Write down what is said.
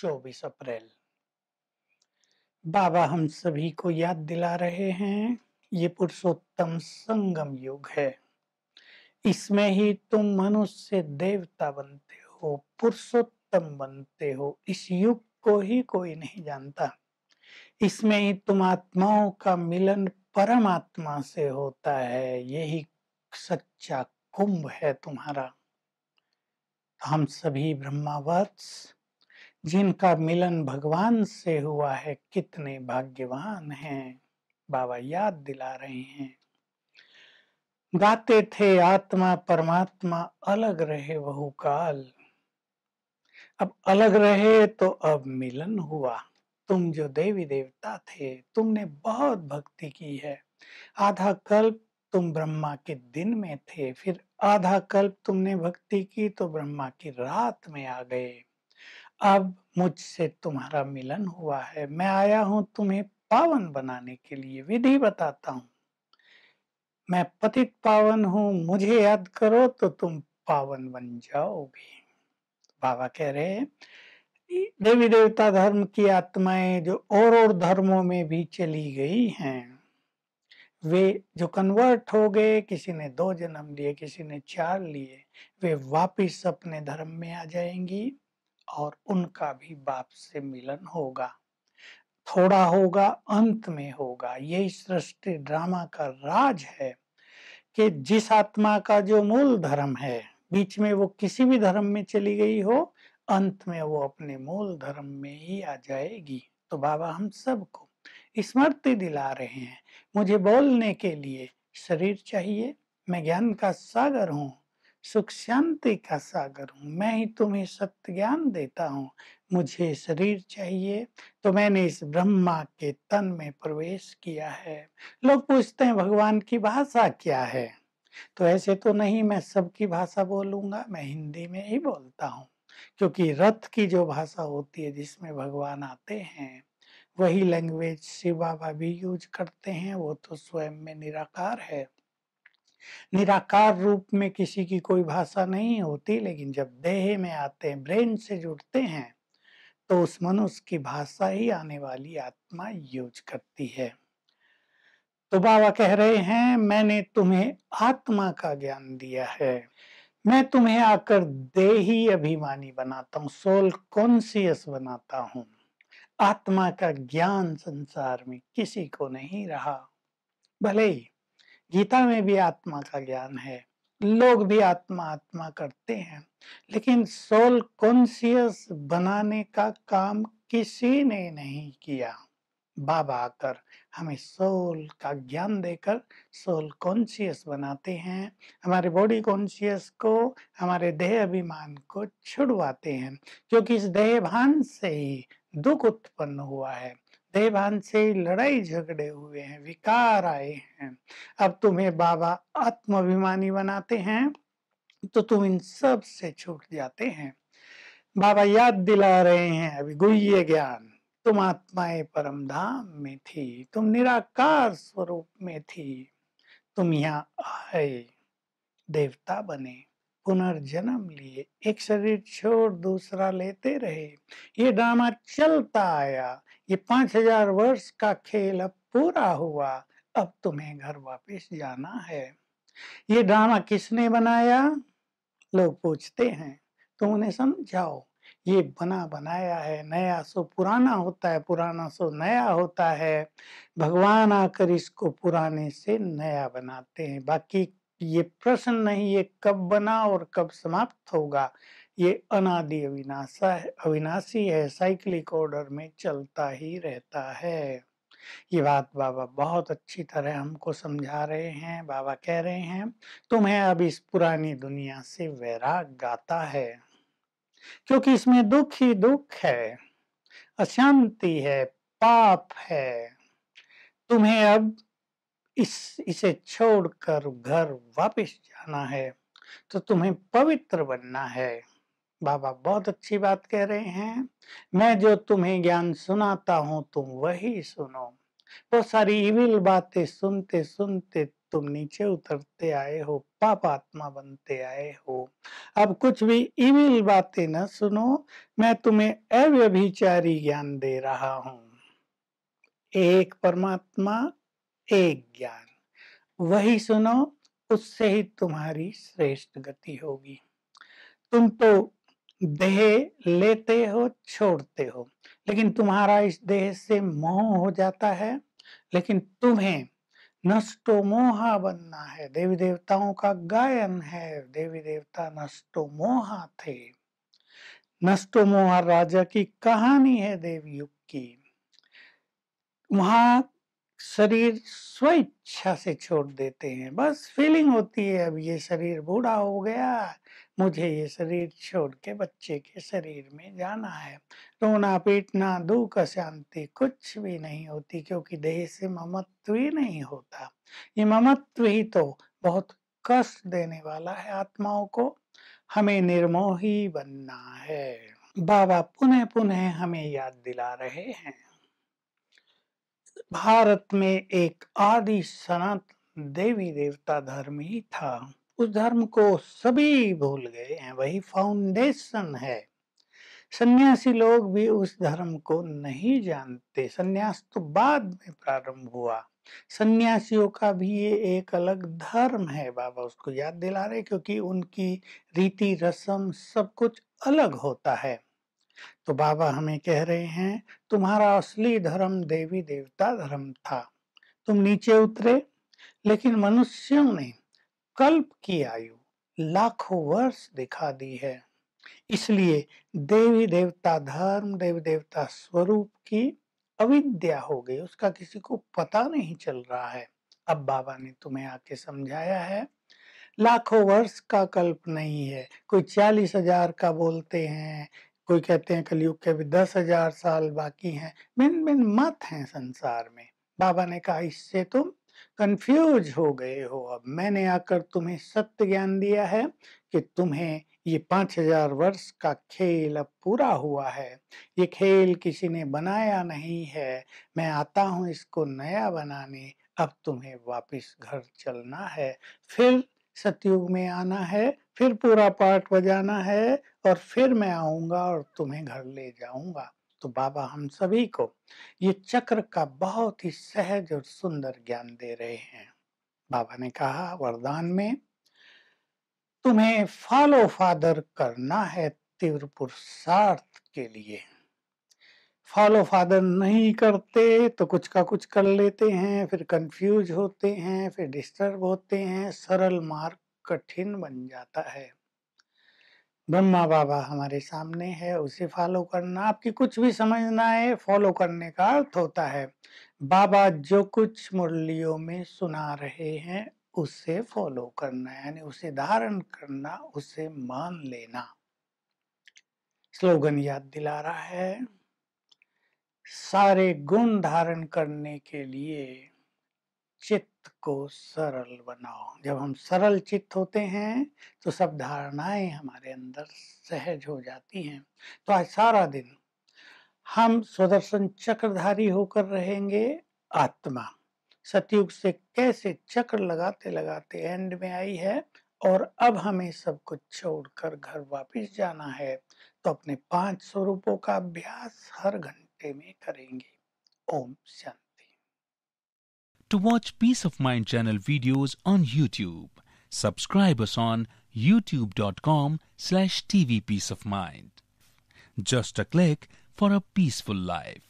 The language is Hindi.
24 अप्रैल बाबा हम सभी को याद दिला रहे हैं ये पुरुषोत्तम संगम युग है इसमें ही तुम मनुष्य देवता बनते हो पुरुषोत्तम बनते हो इस युग को ही कोई नहीं जानता इसमें ही तुम आत्माओं का मिलन परमात्मा से होता है यही सच्चा कुंभ है तुम्हारा तो हम सभी ब्रह्मावर्ष जिनका मिलन भगवान से हुआ है कितने भाग्यवान हैं बाबा याद दिला रहे हैं गाते थे आत्मा परमात्मा अलग रहे बहुकाल अब अलग रहे तो अब मिलन हुआ तुम जो देवी देवता थे तुमने बहुत भक्ति की है आधा कल्प तुम ब्रह्मा के दिन में थे फिर आधा कल्प तुमने भक्ति की तो ब्रह्मा की रात में आ गए अब मुझसे तुम्हारा मिलन हुआ है मैं आया हूं तुम्हें पावन बनाने के लिए विधि बताता हूं मैं पतित पावन हूं मुझे याद करो तो तुम पावन बन जाओगे बाबा कह रहे हैं देवी देवता धर्म की आत्माएं जो और और धर्मों में भी चली गई हैं वे जो कन्वर्ट हो गए किसी ने दो जन्म लिए किसी ने चार लिए वे वापिस अपने धर्म में आ जाएंगी और उनका भी बाप से मिलन होगा थोड़ा होगा अंत में होगा यही सृष्टि ड्रामा का राज है कि जिस आत्मा का जो मूल धर्म है बीच में वो किसी भी धर्म में चली गई हो अंत में वो अपने मूल धर्म में ही आ जाएगी तो बाबा हम सबको स्मृति दिला रहे हैं मुझे बोलने के लिए शरीर चाहिए मैं ज्ञान का सागर हूँ सुख शांति का सागर हूँ मैं ही तुम्हें सत्य ज्ञान देता हूँ मुझे शरीर चाहिए तो मैंने इस ब्रह्मा के तन में प्रवेश किया है लोग पूछते हैं भगवान की भाषा क्या है तो ऐसे तो नहीं मैं सबकी भाषा बोलूंगा मैं हिंदी में ही बोलता हूँ क्योंकि रथ की जो भाषा होती है जिसमें भगवान आते हैं वही लैंग्वेज शिव बाबा भी यूज करते हैं वो तो स्वयं में निराकार है निराकार रूप में किसी की कोई भाषा नहीं होती लेकिन जब देह में आते हैं ब्रेन से जुड़ते हैं तो उस मनुष्य की भाषा ही आने वाली आत्मा यूज करती है तो बाबा कह रहे हैं मैंने तुम्हें आत्मा का ज्ञान दिया है मैं तुम्हें आकर देही अभिमानी बनाता हूँ सोल कॉन्सियस बनाता हूँ आत्मा का ज्ञान संसार में किसी को नहीं रहा भले ही गीता में भी आत्मा का ज्ञान है लोग भी आत्मा आत्मा करते हैं लेकिन सोल कॉन्सियस बनाने का काम किसी ने नहीं किया बाबा आकर हमें सोल का ज्ञान देकर सोल कॉन्शियस बनाते हैं हमारे बॉडी कॉन्शियस को हमारे देह अभिमान को छुड़वाते हैं क्योंकि इस देह भान से ही दुख उत्पन्न हुआ है देवान से लड़ाई झगड़े हुए हैं विकार आए हैं अब तुम्हें बाबा आत्मविमानी बनाते हैं तो तुम इन सब से छूट जाते हैं बाबा याद दिला रहे हैं अभी गुह्य ज्ञान तुम आत्माएं परम धाम में थी तुम निराकार स्वरूप में थी तुम यहाँ आए देवता बने पुनर्जन्म लिए एक शरीर छोड़ दूसरा लेते रहे ये ड्रामा चलता आया ये पांच हजार वर्ष का खेल अब पूरा हुआ अब तुम्हें घर वापस जाना है ये ड्रामा किसने बनाया लोग पूछते हैं तो उन्हें समझाओ ये बना बनाया है नया सो पुराना होता है पुराना सो नया होता है भगवान आकर इसको पुराने से नया बनाते हैं बाकी ये प्रश्न नहीं ये कब बना और कब समाप्त होगा ये अनादि अविनाशा अविनाशी है साइक्लिक ऑर्डर में चलता ही रहता है ये बात बाबा बहुत अच्छी तरह हमको समझा रहे हैं बाबा कह रहे हैं तुम्हें अब इस पुरानी दुनिया से वैराग गाता है क्योंकि इसमें दुख ही दुख है अशांति है पाप है तुम्हें अब इस इसे छोड़कर घर वापस जाना है तो तुम्हें पवित्र बनना है बाबा बहुत अच्छी बात कह रहे हैं मैं जो तुम्हें ज्ञान सुनाता हूं तुम वही सुनो बहुत सारी इविल बातें सुनते सुनते तुम नीचे उतरते आए हो पाप आत्मा बनते आए हो अब कुछ भी इविल बातें न सुनो मैं तुम्हें अव्यभिचारी ज्ञान दे रहा हूं एक परमात्मा एक ज्ञान वही सुनो उससे ही तुम्हारी श्रेष्ठ गति होगी तुम तो देह लेते हो छोड़ते हो लेकिन तुम्हारा इस देह से मोह हो जाता है लेकिन तुम्हें मोहा बनना है देवी देवताओं का गायन है देवी देवता नष्टो मोहा थे नष्टो मोहा राजा की कहानी है देवयुग की वहां शरीर स्वेच्छा से छोड़ देते हैं बस फीलिंग होती है अब ये शरीर बूढ़ा हो गया मुझे ये शरीर छोड़ के बच्चे के शरीर में जाना है रोना पीटना दुख अशांति कुछ भी नहीं होती क्योंकि देह से ममत्व ही नहीं होता ये ममत्व ही तो बहुत कष्ट देने वाला है आत्माओं को हमें निर्मोही बनना है बाबा पुनः पुनः हमें याद दिला रहे हैं भारत में एक आदि सनातन देवी देवता धर्म ही था उस धर्म को सभी भूल गए हैं वही फाउंडेशन है सन्यासी लोग भी उस धर्म को नहीं जानते सन्यास तो बाद में प्रारंभ हुआ सन्यासियों का भी ये एक अलग धर्म है बाबा उसको याद दिला रहे क्योंकि उनकी रीति रस्म सब कुछ अलग होता है तो बाबा हमें कह रहे हैं तुम्हारा असली धर्म देवी देवता धर्म था तुम नीचे उतरे लेकिन मनुष्यों ने कल्प की आयु लाखों वर्ष दिखा दी है इसलिए देवी देवता धर्म देवी देवता स्वरूप की अविद्या हो गई उसका किसी को पता नहीं चल रहा है अब बाबा ने तुम्हें आके समझाया है लाखों वर्ष का कल्प नहीं है कोई चालीस हजार का बोलते हैं कोई कहते हैं कलयुग के अभी दस हजार साल बाकी हैं भिन्न भिन्न मत हैं संसार में बाबा ने कहा इससे तुम कंफ्यूज हो गए हो अब मैंने आकर तुम्हें सत्य ज्ञान दिया है कि तुम्हें ये पांच हजार वर्ष का खेल अब पूरा हुआ है ये खेल किसी ने बनाया नहीं है मैं आता हूँ इसको नया बनाने अब तुम्हें वापस घर चलना है फिर सतयुग में आना है फिर पूरा पाठ बजाना है और फिर मैं आऊंगा और तुम्हें घर ले जाऊंगा तो बाबा हम सभी को ये चक्र का बहुत ही सहज और सुंदर ज्ञान दे रहे हैं बाबा ने कहा वरदान में तुम्हें फॉलो फादर करना है तीव्र पुरुषार्थ के लिए फॉलो फादर नहीं करते तो कुछ का कुछ कर लेते हैं फिर कंफ्यूज होते हैं फिर डिस्टर्ब होते हैं सरल मार्ग कठिन बन जाता है ब्रह्मा बाबा हमारे सामने है उसे फॉलो करना आपकी कुछ भी समझना है फॉलो करने का अर्थ होता है बाबा जो कुछ मुरलियों में सुना रहे हैं उसे फॉलो करना यानी उसे धारण करना उसे मान लेना स्लोगन याद दिला रहा है सारे गुण धारण करने के लिए चित्त को सरल बनाओ जब हम सरल चित्त होते हैं तो सब धारणाएं हमारे अंदर सहज हो जाती हैं तो आज सारा दिन हम सुदर्शन चक्रधारी होकर रहेंगे आत्मा सतयुग से कैसे चक्र लगाते लगाते एंड में आई है और अब हमें सब कुछ छोड़कर घर वापस जाना है तो अपने पांच स्वरूपों का अभ्यास हर घंटे हफ्ते में करेंगे Om Shanti to watch peace of mind channel videos on YouTube subscribe on YouTube dot com slash TV peace of mind just a click for a peaceful life